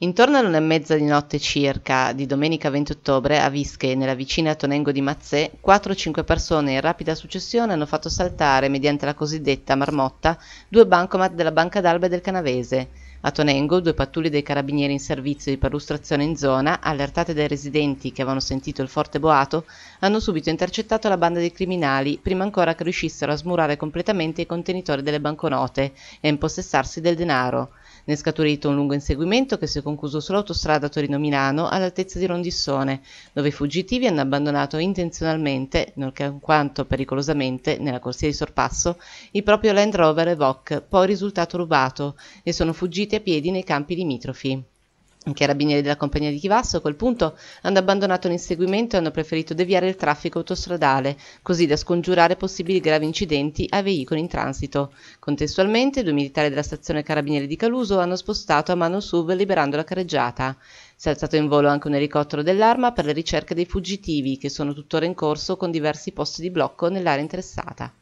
Intorno all'una mezza di notte circa di domenica 20 ottobre a Vische, nella vicina Tonengo di Mazzè, 4-5 persone in rapida successione hanno fatto saltare, mediante la cosiddetta marmotta, due bancomat della Banca d'Alba e del Canavese. A Tonengo, due pattuglie dei carabinieri in servizio di perlustrazione in zona, allertate dai residenti che avevano sentito il forte boato, hanno subito intercettato la banda dei criminali, prima ancora che riuscissero a smurare completamente i contenitori delle banconote e impossessarsi del denaro. Ne è scaturito un lungo inseguimento che si è concluso sull'autostrada Torino-Milano all'altezza di Rondissone, dove i fuggitivi hanno abbandonato intenzionalmente, nonché quanto pericolosamente, nella corsia di sorpasso, il proprio Land Rover Evoque, poi risultato rubato, e sono fuggiti a piedi nei campi limitrofi. I carabinieri della compagnia di Chivasso a quel punto hanno abbandonato l'inseguimento e hanno preferito deviare il traffico autostradale, così da scongiurare possibili gravi incidenti ai veicoli in transito. Contestualmente, due militari della stazione carabinieri di Caluso hanno spostato a mano SUV liberando la carreggiata. Si è alzato in volo anche un elicottero dell'arma per le ricerche dei fuggitivi, che sono tuttora in corso con diversi posti di blocco nell'area interessata.